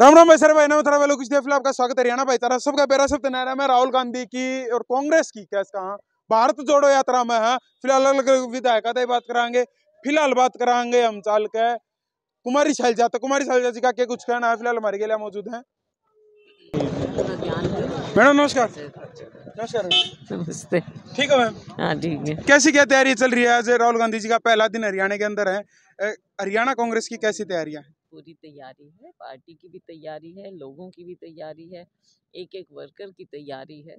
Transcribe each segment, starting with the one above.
राम राम भाई सर भाई नाम थोड़ा देख लो आपका स्वागत हरियाणा भाई तारा सबका प्यारा सब तनारा तो में राहुल गांधी की और कांग्रेस की कैस कहा भारत जोड़ो यात्रा में है हाँ? फिलहाल अलग अलग विधायक बात करांगे फिलहाल बात करांगे हम चाल के कुमारी शैलजा तो कुमारी शैलजा जी का क्या कुछ कहना है फिलहाल हमारे लिए मौजूद है मैडम नमस्कार नमस्कार ठीक है मैम हाँ, ठीक है कैसी क्या तैयारी चल रही है आज राहुल गांधी जी का पहला दिन हरियाणा के अंदर है हरियाणा कांग्रेस की कैसी तैयारियां पूरी तैयारी है पार्टी की भी तैयारी है लोगों की भी तैयारी है एक एक वर्कर की तैयारी है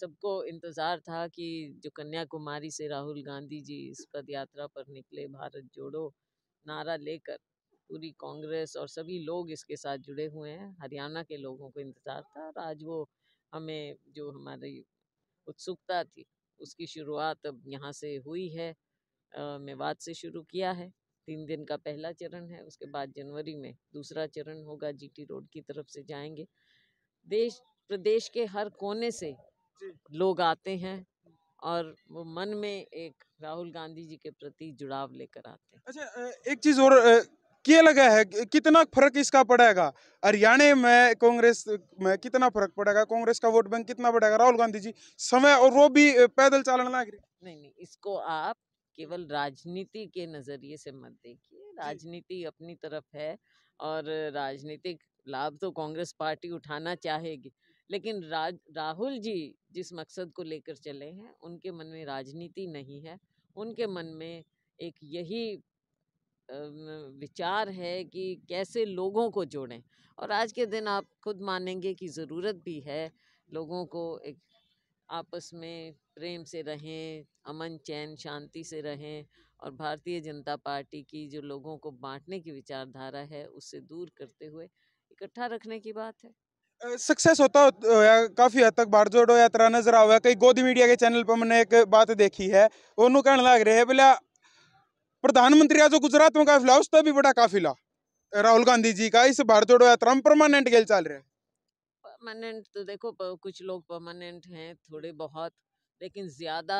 सबको इंतज़ार था कि जो कन्याकुमारी से राहुल गांधी जी इस पद यात्रा पर निकले भारत जोड़ो नारा लेकर पूरी कांग्रेस और सभी लोग इसके साथ जुड़े हुए हैं हरियाणा के लोगों को इंतज़ार था और आज वो हमें जो हमारी उत्सुकता थी उसकी शुरुआत अब यहाँ से हुई है मेवात से शुरू किया है तीन दिन का पहला चरण है उसके बाद जनवरी में दूसरा चरण होगा जीटी रोड की तरफ से जाएंगे देश प्रदेश के हर कोने से लोग आते हैं और वो मन में एक राहुल गांधी जी के प्रति जुड़ाव लेकर आते हैं अच्छा एक चीज़ और क्या लगा है कितना फर्क इसका पड़ेगा हरियाणा में कांग्रेस में कितना फर्क पड़ेगा कांग्रेस का वोट बैंक कितना बढ़ेगा राहुल गांधी जी समय और वो भी पैदल चालन लाग रही नहीं नहीं इसको आप केवल राजनीति के नज़रिए से मत देखिए राजनीति अपनी तरफ है और राजनीतिक लाभ तो कांग्रेस पार्टी उठाना चाहेगी लेकिन राज राहुल जी जिस मकसद को लेकर चले हैं उनके मन में राजनीति नहीं है उनके मन में एक यही विचार है कि कैसे लोगों को जोड़ें और आज के दिन आप खुद मानेंगे कि ज़रूरत भी है लोगों को एक आपस में प्रेम से रहें अमन चैन शांति से रहें और भारतीय जनता पार्टी की जो लोगों को बांटने की विचारधारा है उससे दूर करते हुए इकट्ठा रखने की बात है सक्सेस होता होया काफ़ी हद तक बाड़जोड़ होया तरह नजर आ कई गोदी मीडिया के चैनल पर मैंने एक बात देखी है उन्होंने कहने लग रहे हैं बोला प्रधानमंत्री जो गुजरात में काफिला उसका भी बड़ा काफिला राहुल गांधी जी का इस जोड़ो यात्रा में परमानेंट गेल चल रहे हैं परमानेंट तो देखो कुछ लोग परमानेंट हैं थोड़े बहुत लेकिन ज़्यादा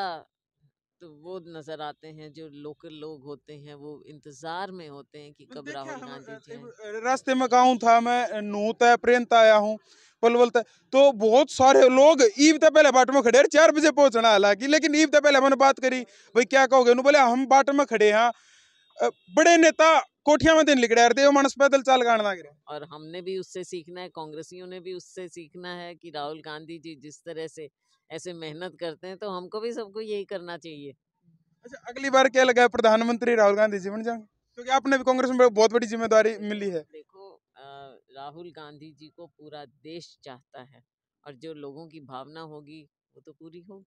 तो वो नजर आते हैं जो लोकल लोग होते हैं वो इंतजार में होते हैं कि तो कब राहुल गांधी रास्ते में गाँव था मैं नू है प्रेमता आया हूँ पलवल तक तो बहुत सारे लोग ईब तो पहले बाट में खड़े चार बजे पहुंचना हालांकि लेकिन ईब तो पहले मैंने बात करी भाई क्या कहोगे बोले हम बाट में खड़े हैं बड़े नेता कोठिया में दिन लिगड़ा रहे मानस पैदल चाल गाड़ना और हमने भी उससे सीखना है कांग्रेसियों ने भी उससे सीखना है कि राहुल गांधी जी जिस तरह से ऐसे मेहनत करते हैं तो हमको भी सबको यही करना चाहिए अच्छा अगली बार क्या लगा प्रधानमंत्री राहुल गांधी जी बन जाएंगे क्योंकि आपने भी कांग्रेस में बहुत बड़ी जिम्मेदारी मिली है देखो राहुल गांधी जी को पूरा देश चाहता है और जो लोगों की भावना होगी वो तो पूरी होगी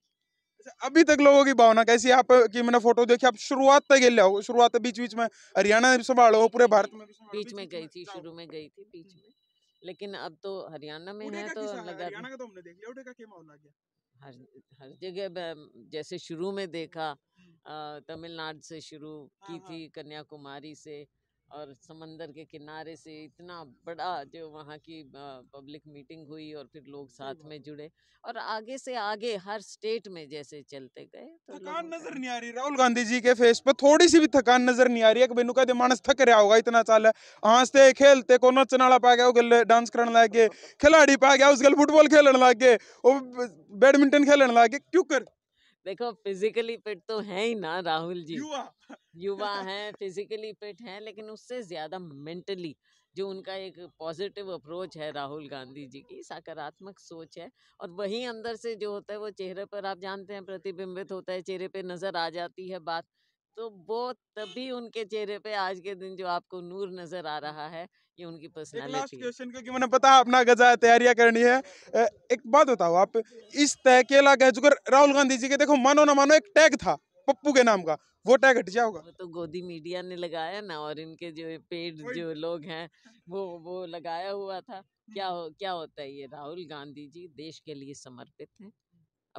अभी तक लोगों की भावना कैसी है आप कि मैंने फोटो देखी आप शुरुआत तक गेले हो शुरुआत बीच बीच में हरियाणा में संभालो पूरे भारत में भी बीच में गई थी शुरू में गई थी बीच हम्म। में लेकिन अब तो हरियाणा में है तो लगा तो हर हर जगह जैसे शुरू में देखा हम्म। तमिलनाडु से शुरू की हाँ, हाँ। थी कन्याकुमारी से और समंदर के किनारे से इतना बड़ा जो वहाँ की पब्लिक मीटिंग हुई और फिर लोग साथ में जुड़े और आगे से आगे हर स्टेट में जैसे चलते गए तो थकान नजर नहीं आ रही राहुल गांधी जी के फेस पर थोड़ी सी भी थकान नजर नहीं आ रही है बेनू का मानस थक रहा होगा इतना चाल है हंसते खेलते को नचन वाला पा गया गल डांस करने लग गए खिलाड़ी पा गया उस गल फुटबॉल खेलने लग गए बैडमिंटन खेलने लग गए क्यों कर देखो फिजिकली फिट तो है ही ना राहुल जी युवा युवा हैं फिजिकली फिट हैं लेकिन उससे ज़्यादा मेंटली जो उनका एक पॉजिटिव अप्रोच है राहुल गांधी जी की सकारात्मक सोच है और वही अंदर से जो होता है वो चेहरे पर आप जानते हैं प्रतिबिंबित होता है चेहरे पे नज़र आ जाती है बात तो वो तभी उनके चेहरे पे आज के दिन जो आपको नूर नजर आ रहा है ये उनकी पर्सनालिटी क्वेश्चन क्योंकि मैंने पता है अपना गजा तैयारियां करनी है एक बात बताओ आप इस तय के राहुल गांधी जी के देखो मानो ना मानो एक टैग था पप्पू के नाम का वो टैग हट जाओगा तो गोदी मीडिया ने लगाया ना और इनके जो पेड जो लोग हैं वो वो लगाया हुआ था हम्म। क्या हो क्या होता है ये राहुल गांधी जी देश के लिए समर्पित हैं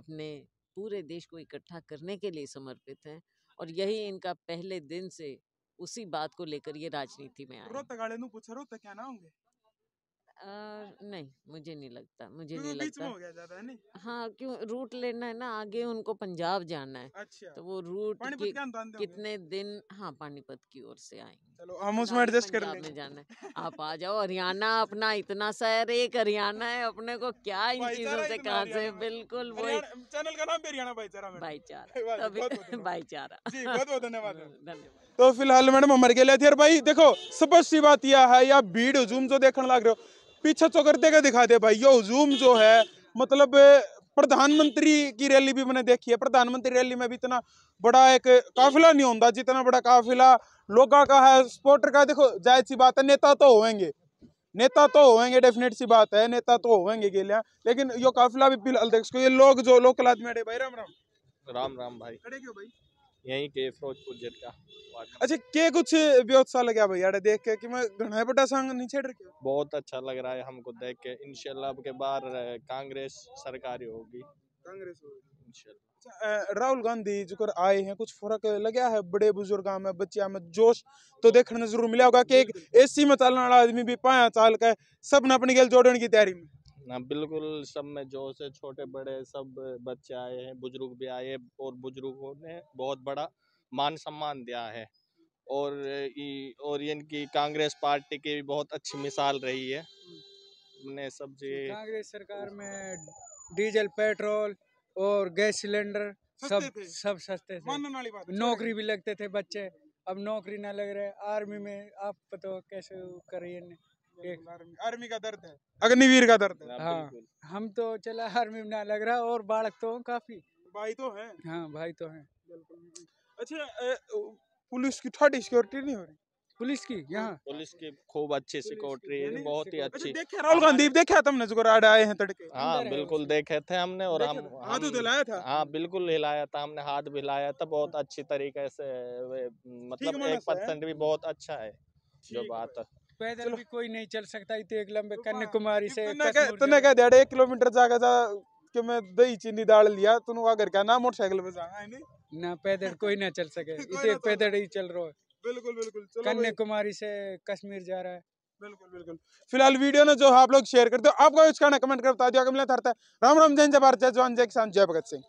अपने पूरे देश को इकट्ठा करने के लिए समर्पित हैं और यही इनका पहले दिन से उसी बात को लेकर ये राजनीति में आए आ, नहीं मुझे नहीं लगता मुझे नहीं लगता हो गया नहीं हाँ क्यों रूट लेना है ना आगे उनको पंजाब जाना है अच्छा तो वो रूट कि, कितने दिन हाँ पानीपत की ओर से आएंगे चलो एडजस्ट कर लेंगे जाना है आप आ जाओ हरियाणा अपना इतना शहर एक हरियाणा है अपने को क्या इन चीजों से कहा से बिल्कुल वही चैनल का नाम हरियाणा भाईचारा भाईचारा भाईचारा बहुत बहुत धन्यवाद धन्यवाद तो फिलहाल मैडम हमारे के लिए भाई देखो स्पष्ट सी बात यह है या भीड़ जूम जो देखने लग रहे हो पीछे चौकरते तो का दिखा दे भाई यो जूम जो है मतलब प्रधानमंत्री की रैली भी मैंने देखी है प्रधानमंत्री रैली में भी इतना बड़ा एक काफिला नहीं होता जितना बड़ा काफिला लोगों का है सपोर्टर का देखो जाहिर सी बात है नेता तो होंगे नेता तो होंगे डेफिनेट सी बात है नेता तो होंगे गेलिया लेकिन यो काफिला भी फिलहाल देख सको ये लोग जो लोकल आदमी भाई राम राम राम राम भाई खड़े क्यों भाई यही के फिरोजपुर जेट का अच्छा के कुछ बेहोत्सा लगा भैया देख के कि मैं घना बड़ा संग नहीं छेड़ रखे बहुत अच्छा लग रहा है हमको देख के इनशाला अब के कांग्रेस सरकारी होगी कांग्रेस होगी अच्छा, राहुल गांधी जो कर आए हैं कुछ फर्क गया है बड़े बुजुर्ग में बच्चिया में जोश तो देखने जरूर मिला होगा कि एक एसी में चलने वाला आदमी भी पाया चाल का सब ने अपनी गेल जोड़ने की तैयारी में ना हाँ, बिल्कुल सब में जो से छोटे बड़े सब बच्चे आए हैं बुजुर्ग भी आए हैं और बुजुर्गों ने बहुत बड़ा मान सम्मान दिया है और ये और इनकी कांग्रेस पार्टी की बहुत अच्छी मिसाल रही है ने सब जी कांग्रेस सरकार में डीजल पेट्रोल और गैस सिलेंडर सब सब सस्ते थे नौकरी भी लगते थे बच्चे अब नौकरी ना लग रहे आर्मी में आप पता तो कैसे है आर्मी का दर्द है अग्निवीर का दर्द है हाँ, हाँ हम तो चला आर्मी में ना लग रहा और बाढ़ तो काफी भाई तो है हाँ भाई तो है अच्छा पुलिस की थर्ड सिक्योरिटी नहीं हो रही पुलिस की यहाँ पुलिस की खूब अच्छी सिक्योरिटी है बहुत ही अच्छी अच्छा, देखे राहुल हाँ। गांधी देखा तुमने जुगराड आए हैं तड़के हाँ बिल्कुल देखे थे हमने और हम हाथ तो हिलाया था हाँ बिल्कुल हिलाया था हमने हाथ भी हिलाया था बहुत हाँ। अच्छी तरीके से मतलब एक परसेंट भी बहुत अच्छा है जो बात है पैदल भी कोई नहीं चल सकता इतने एक लंबे तो हाँ, कन्याकुमारी से तुमने कह दिया एक किलोमीटर जाकर जा कि मैं दही चीनी दाल लिया तुम वहाँ घर का ना मोटरसाइकिल पे जाना है नहीं ना पैदल कोई ना चल सके इतने पैदल ही चल रहा है बिल्कुल बिल्कुल कन्याकुमारी से कश्मीर जा रहा है बिल्कुल बिल्कुल फिलहाल वीडियो ने जो आप लोग शेयर करते हो आपका कमेंट कर बता दिया मिला था राम राम जय जय भारत जय जवान जय किसान जय भगत सिंह